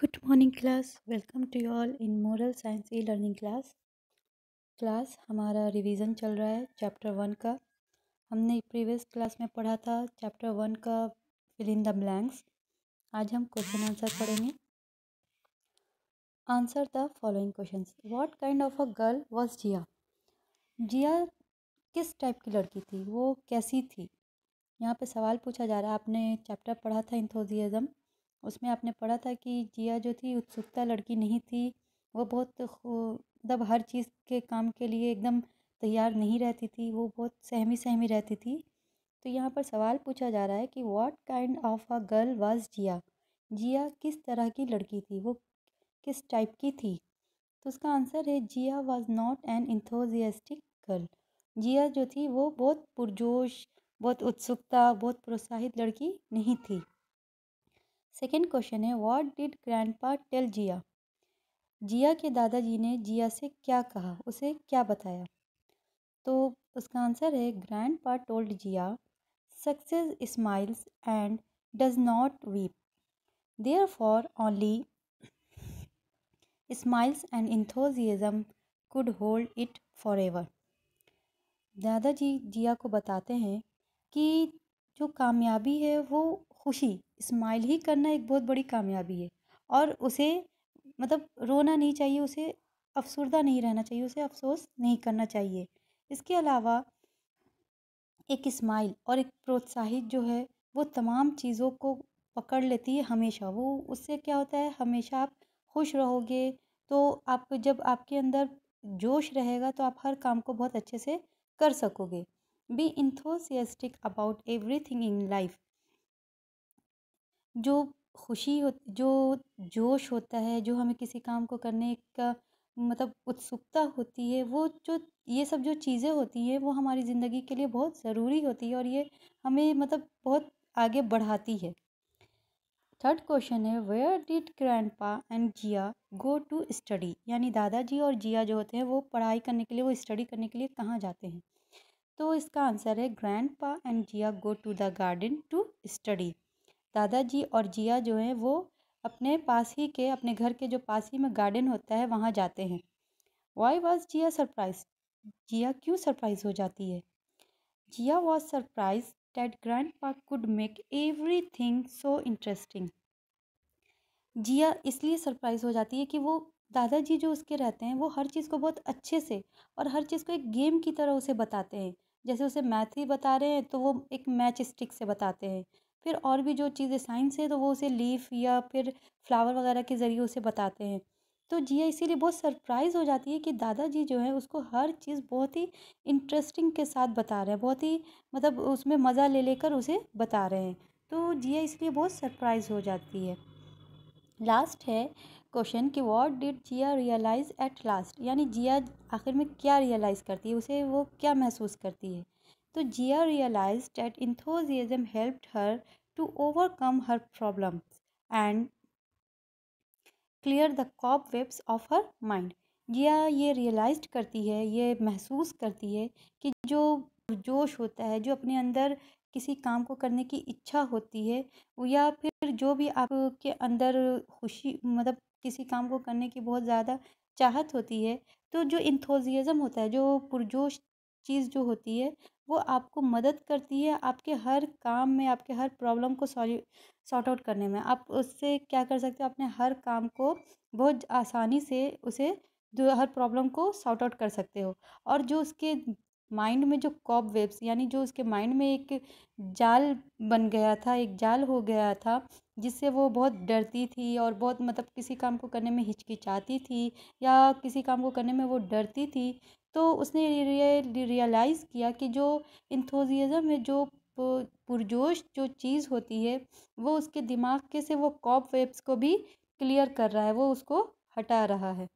good morning class welcome to all in moral science e learning class class हमारा revision चल रहा है chapter one का हमने प्रीवियस क्लास में पढ़ा था चैप्टर वन का फिल इन द ब्लैंक्स आज हम क्वेश्चन आंसर पढ़ेंगे answer the following question what kind of a girl was Jiya Jiya किस टाइप की लड़की थी वो कैसी थी यहाँ पे सवाल पूछा जा रहा है आपने चैप्टर पढ़ा था इंथोजियाज़म उसमें आपने पढ़ा था कि जिया जो थी उत्सुकता लड़की नहीं थी वो बहुत मतलब हर चीज़ के काम के लिए एकदम तैयार नहीं रहती थी वो बहुत सहमी सहमी रहती थी तो यहाँ पर सवाल पूछा जा रहा है कि what kind of a girl was Jiya Jiya किस तरह की लड़की थी वो किस टाइप की थी तो उसका आंसर है Jiya was not an enthusiastic girl Jiya जो थी वो बहुत पुरजोश बहुत उत्सुकता बहुत प्रोत्साहित लड़की नहीं थी सेकेंड क्वेश्चन है what did grandpa tell Jiya Jiya के दादाजी ने जिया से क्या कहा उसे क्या बताया तो उसका आंसर है grandpa told Jiya success smiles and does not weep therefore only smiles and enthusiasm could hold it forever दादाजी जिया को बताते हैं कि जो कामयाबी है वो खुशी स्माइल ही करना एक बहुत बड़ी कामयाबी है और उसे मतलब रोना नहीं चाहिए उसे अफसरदा नहीं रहना चाहिए उसे अफसोस नहीं करना चाहिए इसके अलावा एक स्माइल और एक प्रोत्साहित जो है वो तमाम चीज़ों को पकड़ लेती है हमेशा वो उससे क्या होता है हमेशा आप खुश रहोगे तो आप जब आपके अंदर जोश रहेगा तो आप हर काम को बहुत अच्छे से कर सकोगे be enthusiastic about everything in life जो खुशी हो जो जोश होता है जो हमें किसी काम को करने का मतलब उत्सुकता होती है वो जो ये सब जो चीज़ें होती हैं वो हमारी ज़िंदगी के लिए बहुत ज़रूरी होती है और ये हमें मतलब बहुत आगे बढ़ाती है थर्ड क्वेश्चन है where did grandpa and Jiya go to study यानी दादाजी और जिया जो होते हैं वो पढ़ाई करने के लिए वो स्टडी करने के लिए कहाँ जाते हैं तो इसका आंसर है grandpa and Jiya go to the garden to study दादाजी और जिया जो हैं वो अपने पास ही के अपने घर के जो पास ही में गार्डन होता है वहाँ जाते हैं why was Jiya surprised Jiya क्यों सरप्राइज हो जाती है Jiya was surprised that grandpa could make everything so interesting Jiya इसलिए सरप्राइज हो जाती है कि वो दादाजी जो उसके रहते हैं वो हर चीज़ को बहुत अच्छे से और हर चीज़ को एक गेम की तरह उसे बताते हैं जैसे उसे मैथ ही बता रहे हैं तो वो एक मैच स्टिक से बताते हैं फिर और भी जो चीज़ें साइंस है तो वो उसे लीफ या फिर फ्लावर वगैरह के ज़रिए उसे बताते हैं तो जिया हाँ, इसीलिए बहुत सरप्राइज़ हो जाती है कि दादाजी जो है उसको हर चीज़ बहुत ही इंटरेस्टिंग के साथ बता रहे हैं बहुत ही मतलब उसमें मज़ा ले लेकर उसे बता रहे हैं तो जिया हाँ, इसलिए बहुत सरप्राइज़ हो जाती है लास्ट है क्वेश्चन कि what did Jiya realise at last यानी जिया आखिर में क्या रियलाइज़ करती है उसे वो क्या महसूस करती है तो realise that enthusiasm enthusiasm her to overcome her problem and clear the cobwebs of her mind Jiya ये रियलाइज करती है ये महसूस करती है कि जो जोश होता है जो अपने अंदर किसी काम को करने की इच्छा होती है या फिर जो भी आपके अंदर खुशी मतलब किसी काम को करने की बहुत ज़्यादा चाहत होती है तो जो इंथोजियज़म होता है जो पुरजोश चीज़ जो होती है वो आपको मदद करती है आपके हर काम में आपके हर प्रॉब्लम को सॉल्व सॉर्ट आउट करने में आप उससे क्या कर सकते हो अपने हर काम को बहुत आसानी से उसे जो हर प्रॉब्लम को सॉर्ट आउट कर सकते हो और जो उसके माइंड में जो कॉप वेब्स यानी जो उसके माइंड में एक जाल बन गया था एक जाल हो गया था जिससे वो बहुत डरती थी और बहुत मतलब किसी काम को करने में हिचकिचाती थी या किसी काम को करने में वो डरती थी तो उसने रियलाइज़ किया कि जो इंथोजिज़म है जो पुरजोश जो चीज़ होती है वो उसके दिमाग के से वो कॉप वेब्स को भी क्लियर कर रहा है वो उसको हटा रहा है